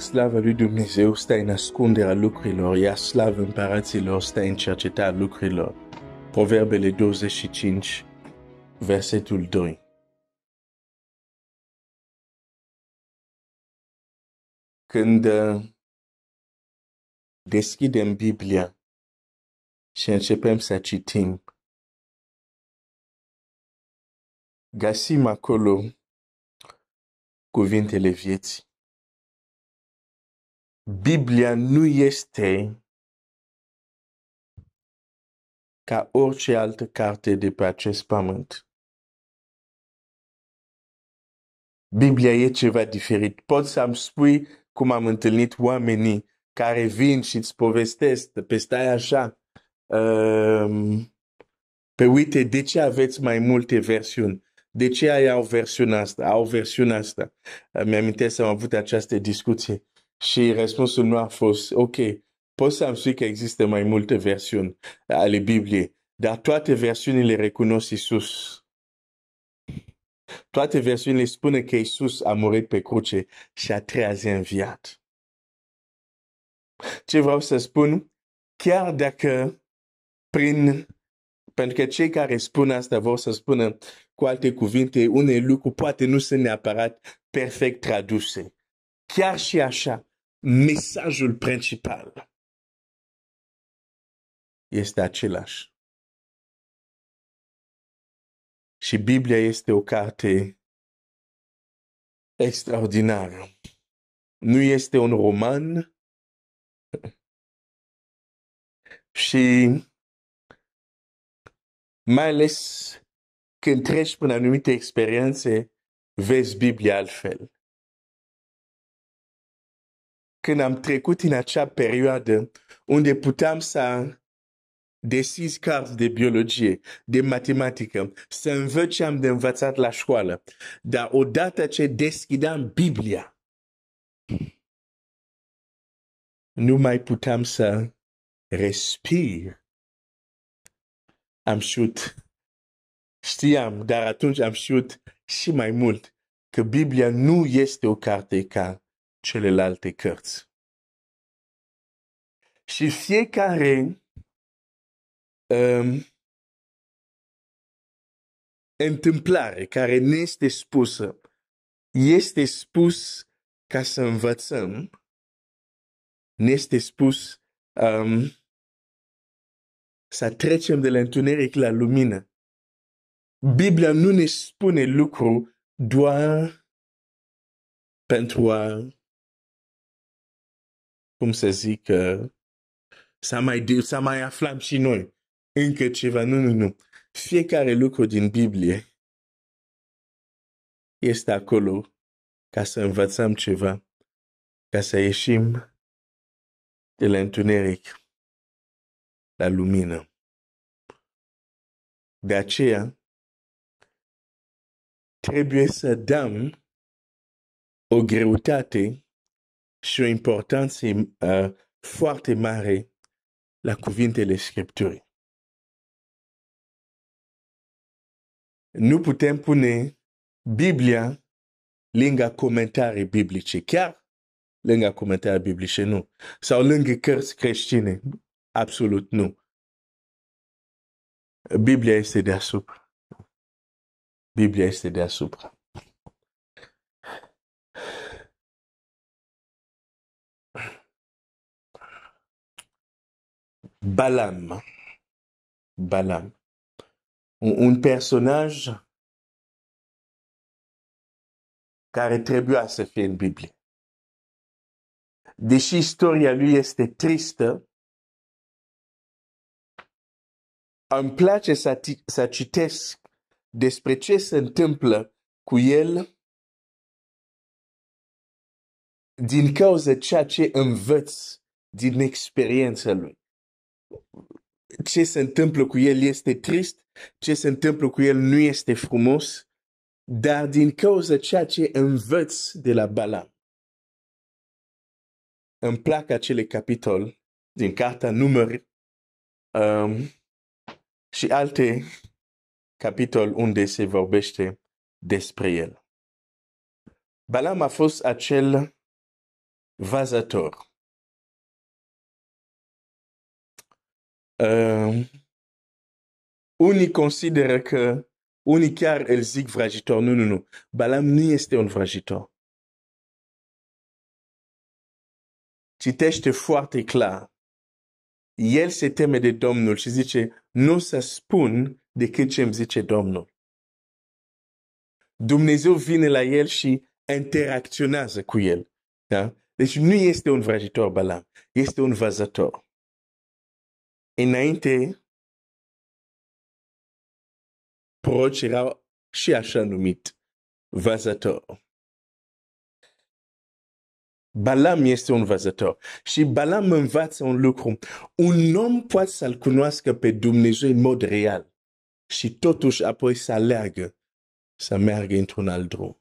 Slavă lui Dumnezeu stă în ascunderea lucrurilor, iar slava împăraților stă în cercetarea lucrurilor. Proverbele 25, versetul 2. Când uh, deschidem Biblia și începem să citim, găsim acolo cuvintele vieții. Biblia nu este ca orice altă carte de pe acest pământ. Biblia e ceva diferit. Poți să-mi spui cum am întâlnit oamenii care vin și îți povestesc pe stai așa. Um, pe uite, de ce aveți mai multe versiuni? De ce ai au versiunea asta? Au versiunea asta. Mi-amintesc, am avut această discuție. Și răspunsul nu a fost, ok, pot să am spui că există mai multe versiuni ale Bibliei, dar toate versiunile recunosc Isus. Toate versiunile spun că Isus a murit pe cruce și a treia zi înviat. Ce vreau să spun, chiar dacă prin pentru că cei care spun asta vor să spună cu alte cuvinte, unele lucruri poate nu sunt neapărat perfect traduse. Chiar și așa, mesajul principal este același. Și Biblia este o carte extraordinară. Nu este un roman. și mai ales când treci prin anumite experiențe, vezi Biblia altfel când am trecut în acea perioadă unde puteam să decis cărți de biologie, de matematică, să învăț ce am de învățat la școală. Dar odată ce deschidam Biblia, nu mai puteam să respir. Am știut, știam, dar atunci am știut și mai mult că Biblia nu este o carte ca celelalte cărți. Și fiecare um, întâmplare care ne este spusă este spus ca să învățăm, ne este spus um, să trecem de la întuneric la lumină. Biblia nu ne spune lucru doar pentru a cum să zic, uh, s-a mai, s-a mai aflat și noi încă ceva. Nu, nu, nu. Fiecare lucru din Biblie este acolo ca să învățăm ceva, ca să ieșim de la întuneric la lumină. De aceea, trebuie să dăm o greutate și o importanță uh, foarte mare la cuvintele Scripturii. Nu putem pune Biblia lângă comentarii biblice, chiar lângă comentarii biblice, nu. Sau lângă cărți creștine, absolut nu. Biblia este deasupra. Biblia este deasupra. Balaam. Balaam. Un, personaj care trebuia să fie în Biblie. Deși istoria lui este tristă, îmi place să, să citesc despre ce se întâmplă cu el din cauza ceea ce învăț din experiența lui ce se întâmplă cu el este trist, ce se întâmplă cu el nu este frumos, dar din cauza ceea ce învăț de la Balam. Îmi plac acele capitol din cartea număr um, și alte capitol unde se vorbește despre el. Balam a fost acel vazator Uh, unii consideră că, unii chiar îl zic vrajitor. Nu, nu, nu. Balam nu este un vrajitor. Citește foarte clar. El se teme de Domnul și zice, nu să spun decât ce îmi zice Domnul. Dumnezeu vine la el și interacționează cu el. Da? Deci nu este un vrajitor Balam, este un văzător. Înainte, proroci erau și așa numit văzător. Balam este un văzător și Balam învață un lucru. Un om poate să-L cunoască pe Dumnezeu în mod real și totuși apoi să aleagă să meargă într-un alt drum.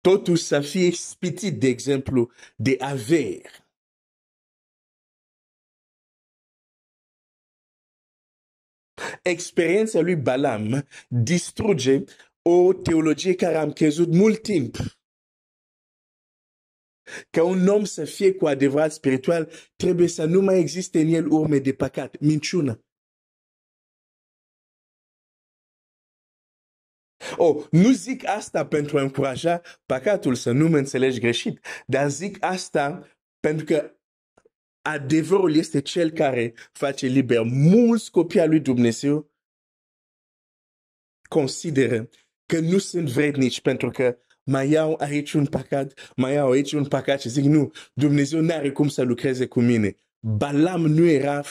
Totuși să fie spitit, de exemplu, de aver. experiența lui Balam distruge o teologie care am crezut mult timp. Ca un om să fie cu adevărat spiritual, trebuie să nu mai existe în el urme de păcat, minciună. Oh, nu zic asta pentru a încuraja păcatul să nu mă înțelegi greșit, dar zic asta pentru că adevărul este cel care face liber. Mulți copii al lui Dumnezeu consideră că nu sunt vrednici pentru că mai iau aici un păcat, mai iau aici un păcat și zic nu, Dumnezeu n-are cum să lucreze cu mine. Balam nu era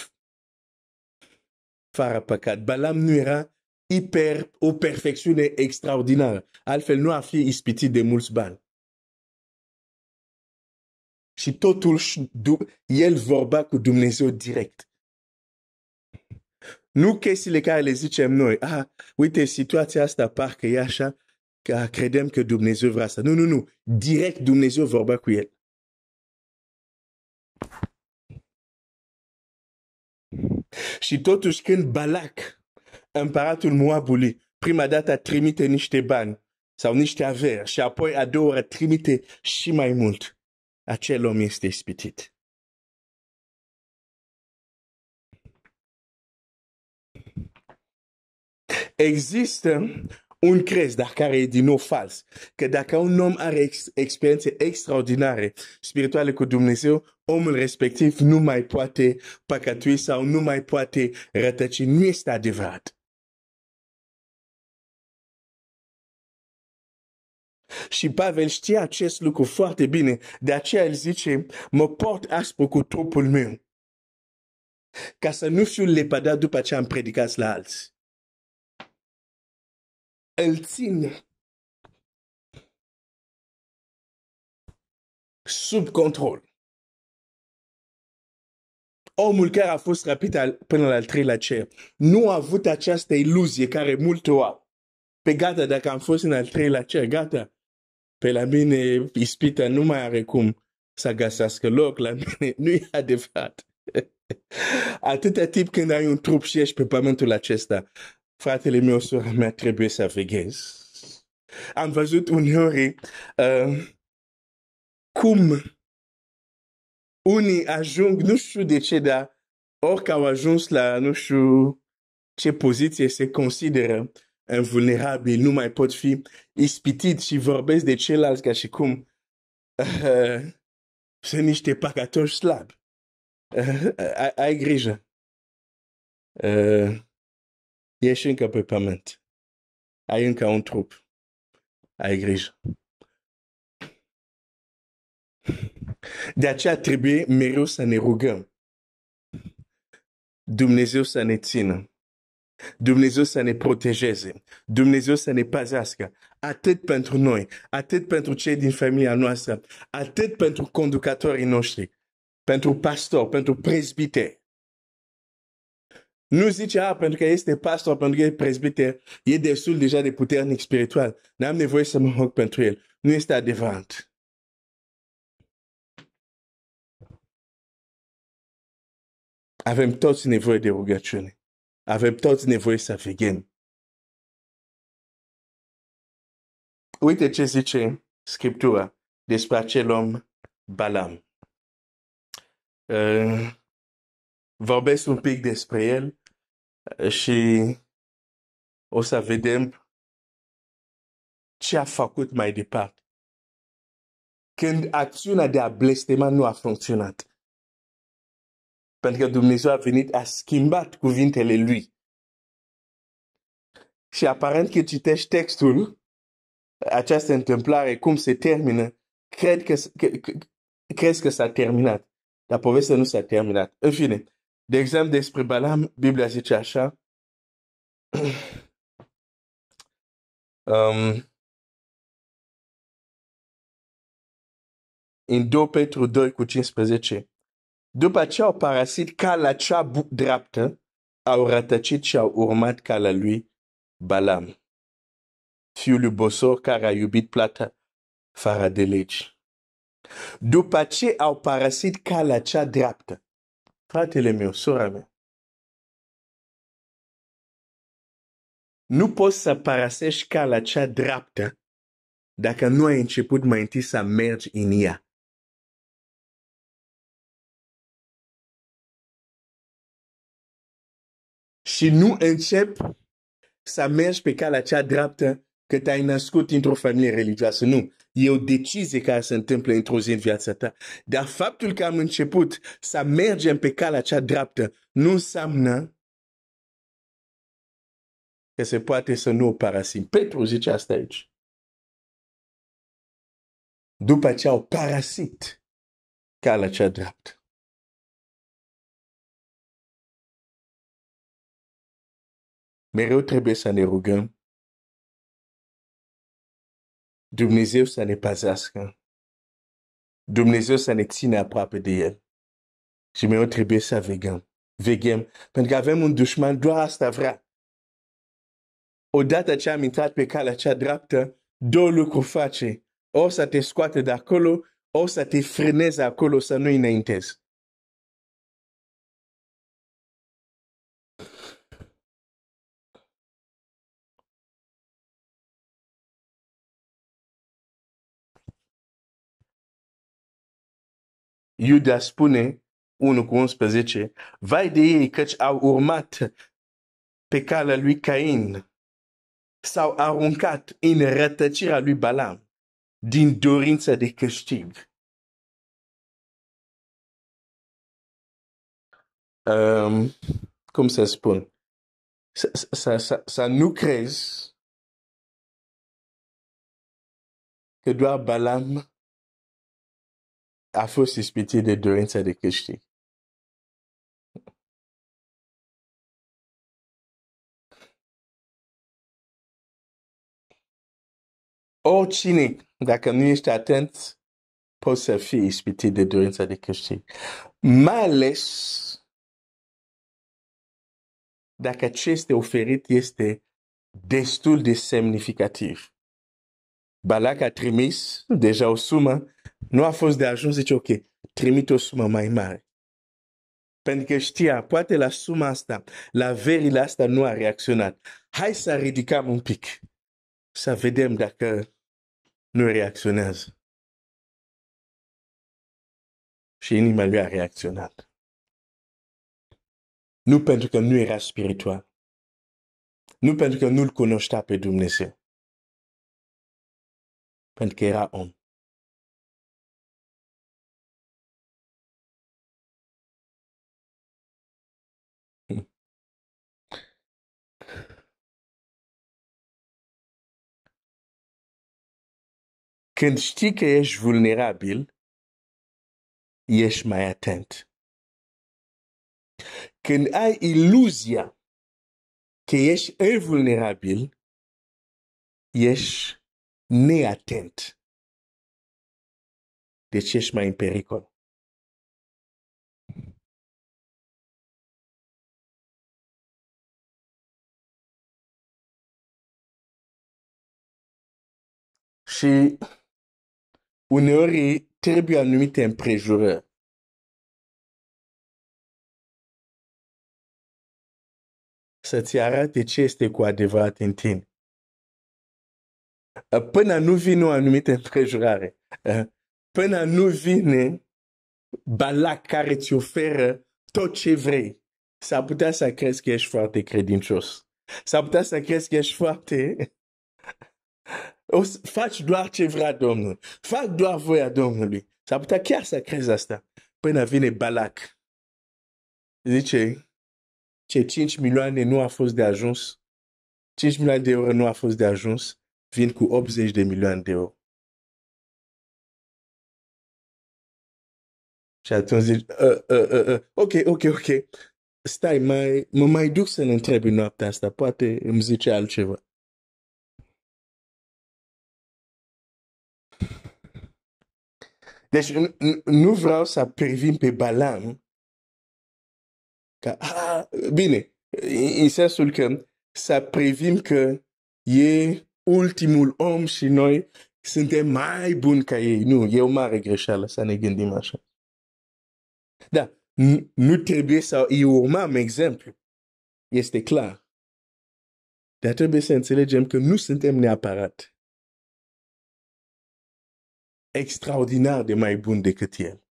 fără păcat. Balam nu era hiper, o perfecțiune extraordinară. Altfel nu a fi ispitit de mulți bani. Și totuși, el vorba cu Dumnezeu direct. Nu chestiile care le zicem noi, ah, uite, situația asta parcă e așa, că credem că Dumnezeu vrea asta. Nu, nu, nu. Direct Dumnezeu vorba cu el. Și totuși când Balac, împăratul Moabului, prima dată trimite niște bani sau niște averi și apoi a doua oră trimite și mai mult acel om este ispitit. Există un crez, dar care e din nou fals, că dacă un om are ex- experiențe extraordinare spirituale cu Dumnezeu, omul respectiv nu mai poate păcătui sau nu mai poate rătăci. Nu este adevărat. Și Pavel știa acest lucru foarte bine. De aceea el zice, mă port aspru cu trupul meu. Ca să nu fiu lepădat după ce am predicat la alții. Îl țin sub control. Omul care a fost rapid al, până la al treilea cer nu a avut această iluzie care multe au. Pe gata, dacă am fost în al treilea cer, gata, pe la mine ispita nu mai are cum să găsească loc la mine. Nu e adevărat. Atâta timp când ai un trup și ești pe pământul acesta, fratele meu, sora mea, trebuie să veghezi. Am văzut uneori uh, cum unii ajung, nu știu de ce, dar orică au ajuns la nu știu ce poziție se consideră, Invulnerabil, nu mai pot fi Ispitit, și vorbesc de ceilalți ca și cum uh, sunt niște pacatoși slabi. Uh, ai, ai grijă. Uh, ești încă pe pământ. Ai încă un trup. Ai grijă. De aceea trebuie mereu să ne rugăm. Dumnezeu să ne țină. Dumnezeu să ne protejeze. Dumnezeu să ne pazească. Atât pentru noi, atât pentru cei din familia noastră, atât pentru conducătorii noștri, pentru pastor, pentru prezbite. Nu zice, ah, pentru că este pastor, pentru că e prezbite, e destul deja de puternic spiritual. N-am nevoie să mă rog pentru el. Nu este adevărat. Avem toți nevoie de rugăciune. Avem toți nevoie să veghem. Uite ce zice Scriptura despre acel om Balam. Uh, vorbesc un pic despre el uh, și o să vedem ce a făcut mai departe. Când acțiunea de a blestema nu a funcționat, pentru că Dumnezeu a venit, a schimbat cuvintele lui. Și aparent că citești textul, această întâmplare, cum se termină, cred că, că, că, crezi că s-a terminat. Dar povestea nu s-a terminat. În fine, de exemplu, despre Balam, Biblia zice așa. um, în 2 Petru 2 cu 15. După ce au parasit la cea dreaptă, au rătăcit și au urmat la lui Balam, fiul lui Bosor care a iubit plata fără de legi. După ce au parasit la cea dreaptă, fratele meu, sora mea, nu poți să parasești la cea dreaptă dacă nu ai început mai întâi să mergi în ea. Și nu încep să mergi pe calea cea dreaptă că te-ai născut într-o familie religioasă. Nu. E o decizie care se întâmplă într-o zi în viața ta. Dar faptul că am început să mergem pe calea cea dreaptă nu înseamnă că se poate să nu o parasim. Petru zice asta aici. După ce au parasit calea cea dreaptă. mereu trebuie să ne rugăm Dumnezeu să ne pazească. Dumnezeu să ne ține aproape de El. Și mereu trebuie să vegem. Vegem. Pentru că avem un dușman, doar asta vrea. Odată ce am intrat pe calea cea dreaptă, două lucruri face. O să te scoate de acolo, o să te frâneze acolo să nu înaintezi. Iuda spune 1 cu 11, Vai de ei căci au urmat pe calea lui Cain, s-au aruncat în rătăcirea lui Balam din dorința de câștig. Um, cum să spun? Să nu crezi că doar Balam a fost ispitit de dorința de câștig. Oricine, dacă nu ești atent, poți să fii ispitit de dorința de câștig. Mai ales dacă ce este oferit este destul de semnificativ. Balac a trimis deja o sumă nu a fost de ajuns, zice, ok, trimite o sumă mai mare. Pentru că știa, poate la suma asta, la verile asta nu a reacționat. Hai să ridicăm un pic, să vedem dacă nu reacționează. Și inima lui a reacționat. Nu pentru că nu era spiritual. Nu pentru că nu-l cunoștea pe Dumnezeu. Pentru că era om. Când știi că ești vulnerabil, ești mai atent. Când ai iluzia că ești invulnerabil, ești neatent. Deci ești mai în pericol. Și uneori trebuie anumite împrejurări. Să-ți arate ce este cu adevărat în tine. Până nu vine o anumită împrejurare, eh, până nu vine balac care ți oferă tot ce vrei, s-ar putea să crezi că ești foarte credincios. S-ar putea să crezi că ești foarte o, faci doar ce vrea Domnul. Fac doar voia Domnului. S-ar putea chiar să crezi asta. Până vine Balac. Zice, ce 5 milioane nu a fost de ajuns. 5 milioane de euro nu a fost de ajuns. Vin cu 80 de milioane de euro. Și atunci zice, uh, uh, uh, uh. ok, ok, ok. Stai, mai, mă mai duc să-l întreb noaptea asta. Poate îmi zice altceva. Deci nu vreau să privim pe Balam ca, ah, ah bine, în sensul că să privim că e ultimul om și noi suntem mai buni ca ei. Nu, e o mare greșeală să ne gândim așa. Da, nu trebuie să îi urmăm exemplu. Este clar. Dar trebuie să înțelegem că nu suntem neapărat extraordinar de mai bun decât el.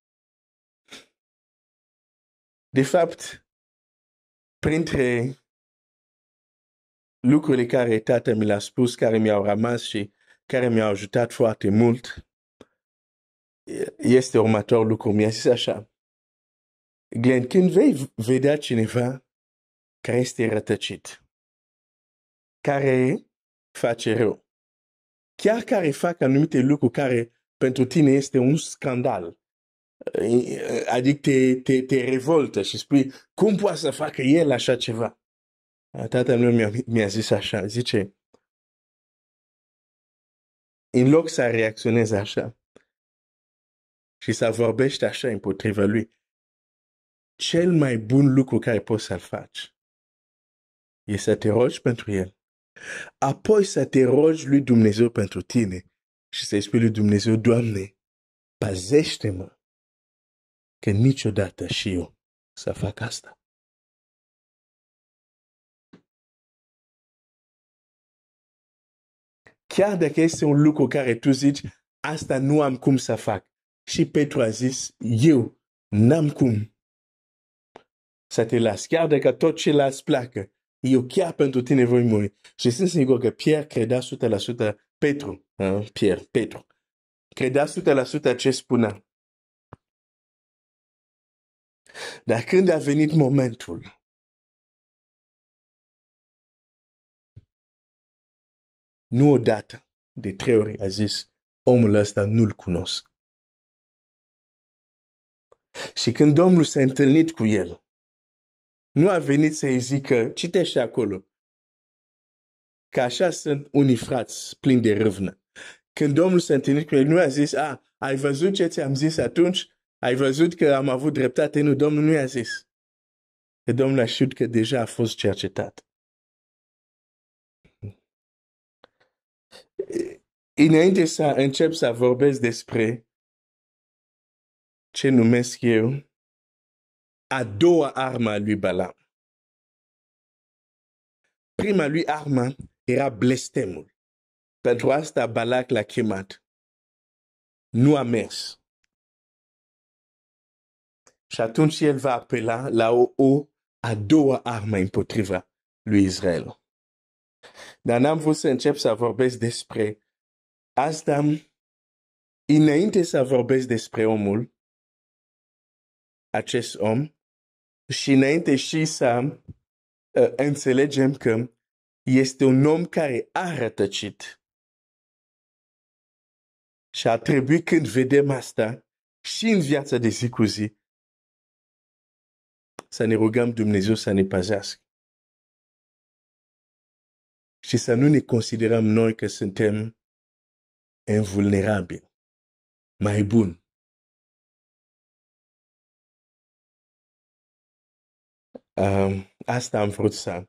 De fapt, printre lucrurile care tata mi l-a spus, care mi-au rămas și care mi-au ajutat foarte mult, este următor lucru. Mi-a zis așa, Glenn, când vei vedea cineva care este rătăcit, care face rău, chiar care fac anumite lucruri care pentru tine este un scandal. Adică te, te, te revoltă și spui, cum poate să facă el așa ceva? Tatăl meu mi-a, mi-a zis așa, zice, în loc să reacționeze așa și să vorbești așa împotriva lui, cel mai bun lucru care poți să-l faci e să te rogi pentru el, apoi să te rogi lui Dumnezeu pentru tine și să-i spui lui Dumnezeu, Doamne, pazește mă că niciodată și eu să fac asta. Chiar dacă este un lucru care tu zici, asta nu am cum să fac. Și Petru a zis, eu n-am cum să te las. Chiar dacă tot ce las placă, eu chiar pentru tine voi muri. Și sunt sigur că Pierre credea 100% Petru, hein? Pierre, Petru, credea 100% ce spunea. Dar când a venit momentul, nu odată, de trei ori a zis, omul ăsta nu-l cunosc. Și când Domnul s-a întâlnit cu el, nu a venit să-i zică, citește acolo, că așa sunt unii frați plini de râvnă. Când Domnul s-a întâlnit cu el, nu a zis, a, ah, ai văzut ce ți-am zis atunci? Ai văzut că am avut dreptate? Nu, Domnul nu i-a zis. Că Domnul a știut că deja a fost cercetat. Înainte să încep să vorbesc despre ce numesc eu a doua armă a lui Bala. Prima lui armă era blestemul. Pentru asta Balac l-a chemat. Nu a mers. Și atunci el va apela la o, o a doua armă împotriva lui Israel. Dar n-am vrut să încep să vorbesc despre asta înainte să vorbesc despre omul, acest om, și înainte și să uh, înțelegem că este un om care a rătăcit. Și a trebuit când vedem asta și în viața de zi cu zi să ne rugăm Dumnezeu să ne păzească. Și să nu ne considerăm noi că suntem invulnerabili, mai buni. Asta m vrout sa,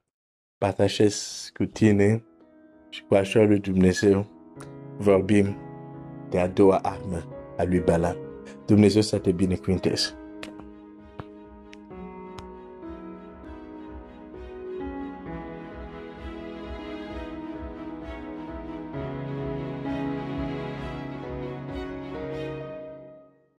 pataches koutine, jkwa chou de Dumnezeu, vrbim de a do a akme a lui balan. Dumnezeu sa te bine kwintes.